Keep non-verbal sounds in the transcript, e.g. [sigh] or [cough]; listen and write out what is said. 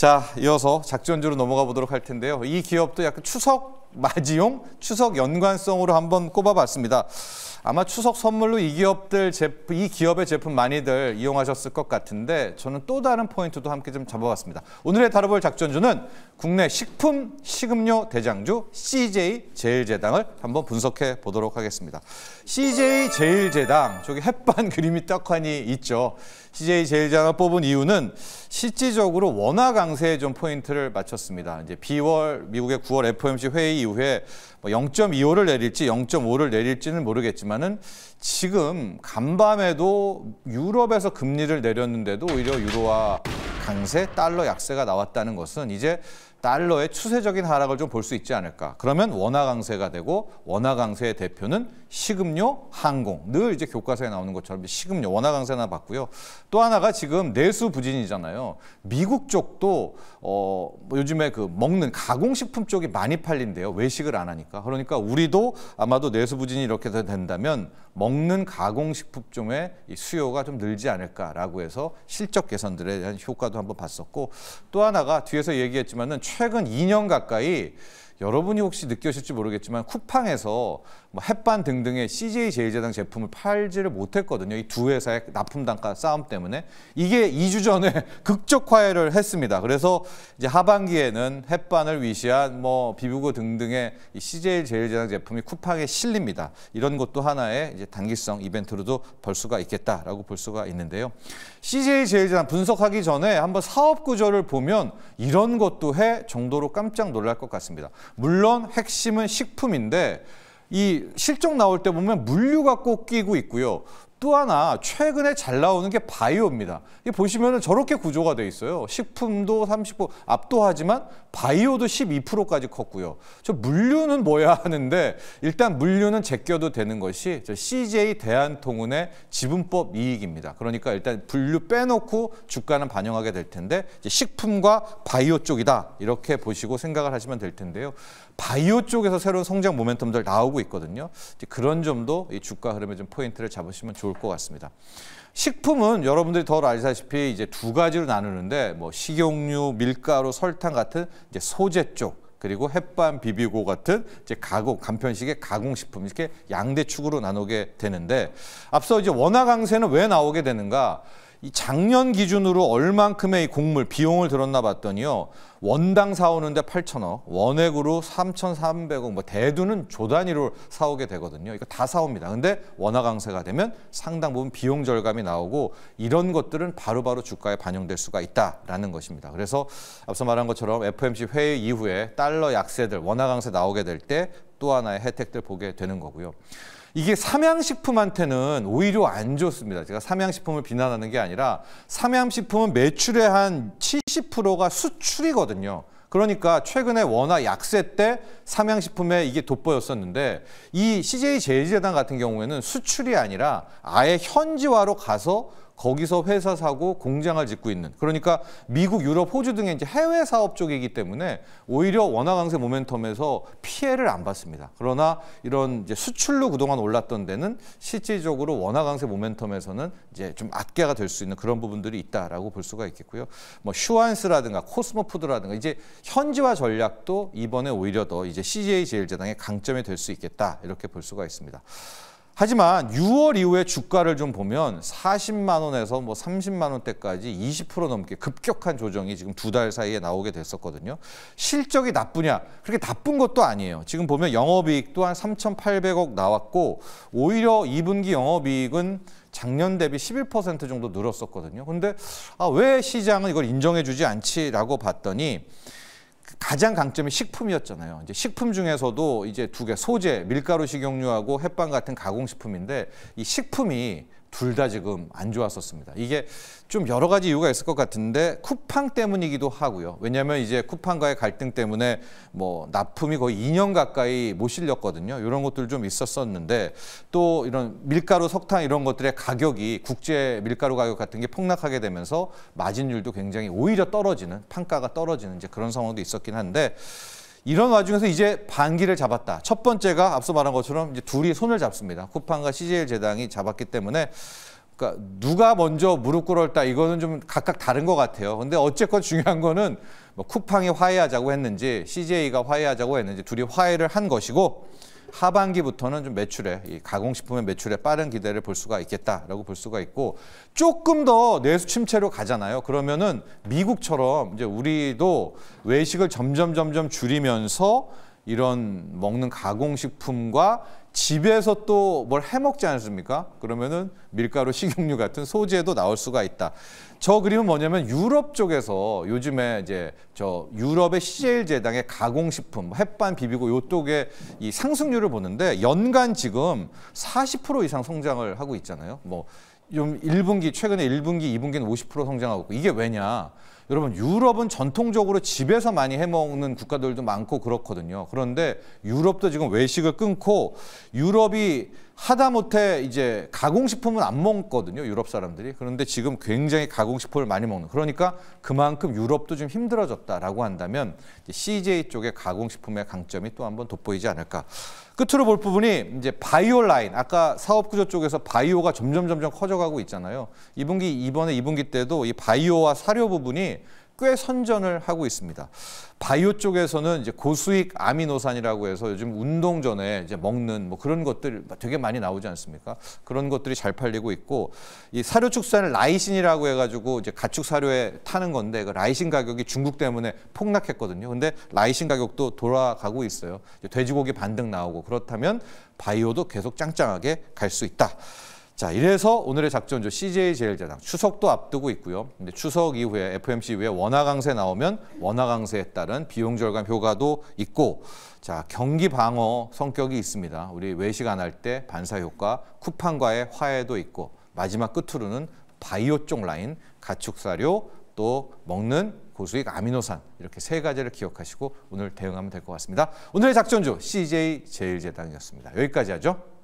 자, 이어서 작전주로 넘어가 보도록 할 텐데요. 이 기업도 약간 추석 마지용 추석 연관성으로 한번 꼽아봤습니다. 아마 추석 선물로 이 기업들 제품, 이 기업의 제품 많이들 이용하셨을 것 같은데 저는 또 다른 포인트도 함께 좀 잡아봤습니다. 오늘의 다뤄볼 작전주는 국내 식품 식음료 대장주 CJ 제일제당을 한번 분석해 보도록 하겠습니다. CJ 제일제당 저기 햇반 [laughs] 그림이 떡하니 있죠. CJ 제일제당을 뽑은 이유는 실질적으로 원화 강세에 좀 포인트를 맞췄습니다. 이제 2월 미국의 9월 FOMC 회의 이후에 0.25를 뭐 내릴지 0.5를 내릴지는 모르겠지만은 지금 간밤에도 유럽에서 금리를 내렸는데도 오히려 유로와 강세, 달러 약세가 나왔다는 것은 이제 달러의 추세적인 하락을 좀 볼 수 있지 않을까. 그러면 원화 강세가 되고 원화 강세의 대표는 식음료, 항공. 늘 이제 교과서에 나오는 것처럼 식음료, 원화 강세 나 봤고요. 또 하나가 지금 내수 부진이잖아요. 미국 쪽도 어 뭐 요즘에 그 먹는 가공식품 쪽이 많이 팔린대요. 외식을 안 하니까. 그러니까 우리도 아마도 내수 부진이 이렇게 된다면 먹는 가공식품 쪽의 수요가 좀 늘지 않을까라고 해서 실적 개선들에 대한 효과도 한번 봤었고 또 하나가 뒤에서 얘기했지만은 최근 2년 가까이 여러분이 혹시 느끼실지 모르겠지만 쿠팡에서 뭐 햇반 등등의 CJ 제일제당 제품을 팔지를 못했거든요. 이 두 회사의 납품 단가 싸움 때문에 이게 2주 전에 [laughs] 극적화해를 했습니다. 그래서 이제 하반기에는 햇반을 위시한 뭐 비비고 등등의 CJ 제일제당 제품이 쿠팡에 실립니다. 이런 것도 하나의 이제 단기성 이벤트로도 볼 수가 있겠다라고 볼 수가 있는데요. CJ 제일제당 분석하기 전에 한번 사업 구조를 보면 이런 것도 해 정도로 깜짝 놀랄 것 같습니다. 물론 핵심은 식품인데 이 실적 나올 때 보면 물류가 꼭 끼고 있고요. 또 하나 최근에 잘 나오는 게 바이오입니다. 이보시면 저렇게 구조가 돼 있어요. 식품도 30% 압도하지만 바이오도 12%까지 컸고요. 저 물류는 뭐야 하는데 일단 물류는 제껴도 되는 것이 저 CJ 대한통운의 지분법 이익입니다. 그러니까 일단 분류 빼놓고 주가는 반영하게 될 텐데 식품과 바이오 쪽이다 이렇게 보시고 생각을 하시면 될 텐데요. 바이오 쪽에서 새로운 성장 모멘텀들 나오고 있거든요. 그런 점도 이 주가 흐름에 좀 포인트를 잡으시면 좋을. 것 같아요. 좋을 것 같습니다. 식품은 여러분들이 덜 알다시피 이제 두 가지로 나누는데 뭐 식용유, 밀가루, 설탕 같은 이제 소재 쪽 그리고 햇반 비비고 같은 이제 가공 간편식의 가공식품 이렇게 양대 축으로 나누게 되는데 앞서 이제 원화 강세는 왜 나오게 되는가? 이 작년 기준으로 얼만큼의 공물 비용을 들었나 봤더니요. 원당 사오는데 8천억, 원액으로 3,300억, 뭐 대두는 조 단위로 사오게 되거든요. 이거 다 사옵니다. 근데 원화 강세가 되면 상당 부분 비용 절감이 나오고 이런 것들은 바로바로 주가에 반영될 수가 있다라는 것입니다. 그래서 앞서 말한 것처럼 FMC 회의 이후에 달러 약세들, 원화 강세 나오게 될 때 또 하나의 혜택들 보게 되는 거고요. 이게 삼양식품한테는 오히려 안 좋습니다. 제가 삼양식품을 비난하는 게 아니라 삼양식품은 매출의 한 70%가 수출이거든요. 그러니까 최근에 원화 약세 때 삼양식품에 이게 돋보였었는데 이 CJ 제일제당 같은 경우에는 수출이 아니라 아예 현지화로 가서 거기서 회사 사고 공장을 짓고 있는 그러니까 미국, 유럽, 호주 등의 이제 해외 사업 쪽이기 때문에 오히려 원화 강세 모멘텀에서 피해를 안 받습니다. 그러나 이런 이제 수출로 그동안 올랐던 데는 실질적으로 원화 강세 모멘텀에서는 이제 좀악계가될 수 있는 그런 부분들이 있다라고 볼 수가 있겠고요. 뭐 슈안스라든가 코스모푸드라든가 이제 현지화 전략도 이번에 오히려 더 이제 CJ 제일제당의 강점이 될 수 있겠다 이렇게 볼 수가 있습니다. 하지만 6월 이후에 주가를 좀 보면 40만 원에서 뭐 30만 원대까지 20% 넘게 급격한 조정이 지금 두 달 사이에 나오게 됐었거든요. 실적이 나쁘냐? 그렇게 나쁜 것도 아니에요. 지금 보면 영업이익 또한 3,800억 나왔고 오히려 2분기 영업이익은 작년 대비 11% 정도 늘었었거든요. 근데 아, 왜 시장은 이걸 인정해 주지 않지라고 봤더니 가장 강점이 식품이었잖아요. 이제 식품 중에서도 이제 두 개 소재, 밀가루 식용유하고 햇반 같은 가공식품인데 이 식품이 둘다 지금 안 좋았었습니다. 이게 좀 여러 가지 이유가 있을 것 같은데 쿠팡 때문이기도 하고요. 왜냐하면 이제 쿠팡과의 갈등 때문에 뭐 납품이 거의 2년 가까이 못 실렸거든요. 이런 것들 좀 있었었는데 또 이런 밀가루, 석탄 이런 것들의 가격이 국제 밀가루 가격 같은 게 폭락하게 되면서 마진율도 굉장히 오히려 떨어지는 판가가 떨어지는 이제 그런 상황도 있었긴 한데 이런 와중에서 이제 반기를 잡았다. 첫 번째가 앞서 말한 것처럼 이제 둘이 손을 잡습니다. 쿠팡과 CJL 재당이 잡았기 때문에 그러니까 누가 먼저 무릎 꿇었다 이거는 좀 각각 다른 것 같아요. 근데 어쨌건 중요한 거는 뭐 쿠팡이 화해하자고 했는지 CJ가 화해하자고 했는지 둘이 화해를 한 것이고 하반기부터는 좀 매출에 이 가공식품의 매출에 빠른 기대를 볼 수가 있겠다라고 볼 수가 있고 조금 더 내수 침체로 가잖아요. 그러면은 미국처럼 이제 우리도 외식을 점점 점점 줄이면서 이런 먹는 가공식품과 집에서 또 뭘 해먹지 않습니까? 그러면은 밀가루, [laughs] 식용유 같은 소재도 나올 수가 있다. 저 그림은 뭐냐면 유럽 쪽에서 요즘에 이제 저 유럽의 CL 제당의 가공식품, 햇반 비비고 요쪽에 이 상승률을 보는데 연간 지금 40% 이상 성장을 하고 있잖아요. 뭐좀 1분기, 최근에 1분기, 2분기는 50% 성장하고 있고 이게 왜냐? 여러분 유럽은 전통적으로 집에서 많이 해먹는 국가들도 많고 그렇거든요. 그런데 유럽도 지금 외식을 끊고 유럽이 하다못해 이제 가공식품은 안 먹거든요 유럽 사람들이 그런데 지금 굉장히 가공식품을 많이 먹는 그러니까 그만큼 유럽도 좀 힘들어졌다라고 한다면 CJ 쪽의 가공식품의 강점이 또 한번 돋보이지 않을까 끝으로 볼 부분이 이제 바이오 라인 아까 사업구조 쪽에서 바이오가 점점 점점 커져가고 있잖아요 이분기 이번에 이분기 때도 이 바이오와 사료 부분이 꽤 선전을 하고 있습니다. 바이오 쪽에서는 이제 고수익 아미노산이라고 해서 요즘 운동 전에 이제 먹는 뭐 그런 것들 되게 많이 나오지 않습니까? 그런 것들이 잘 팔리고 있고 이 사료축산 라이신이라고 해가지고 이제 가축 사료에 타는 건데 그 라이신 가격이 중국 때문에 폭락했거든요. 근데 라이신 가격도 돌아가고 있어요. 돼지고기 반등 나오고 그렇다면 바이오도 계속 짱짱하게 갈 수 있다. 자, 이래서 오늘의 작전주 CJ 제일제당 추석도 앞두고 있고요. 근데 추석 이후에 FMC 이후에 원화 강세 나오면 원화 강세에 따른 비용 절감 효과도 있고 자, 경기 방어 성격이 있습니다. 우리 외식 안 할 때 반사 효과, 쿠팡과의 화해도 있고 마지막 끝으로는 바이오 쪽 라인, 가축사료, 또 먹는 고수익 아미노산 이렇게 세 가지를 기억하시고 오늘 대응하면 될 것 같습니다. 오늘의 작전주 CJ 제일제당이었습니다. 여기까지 하죠.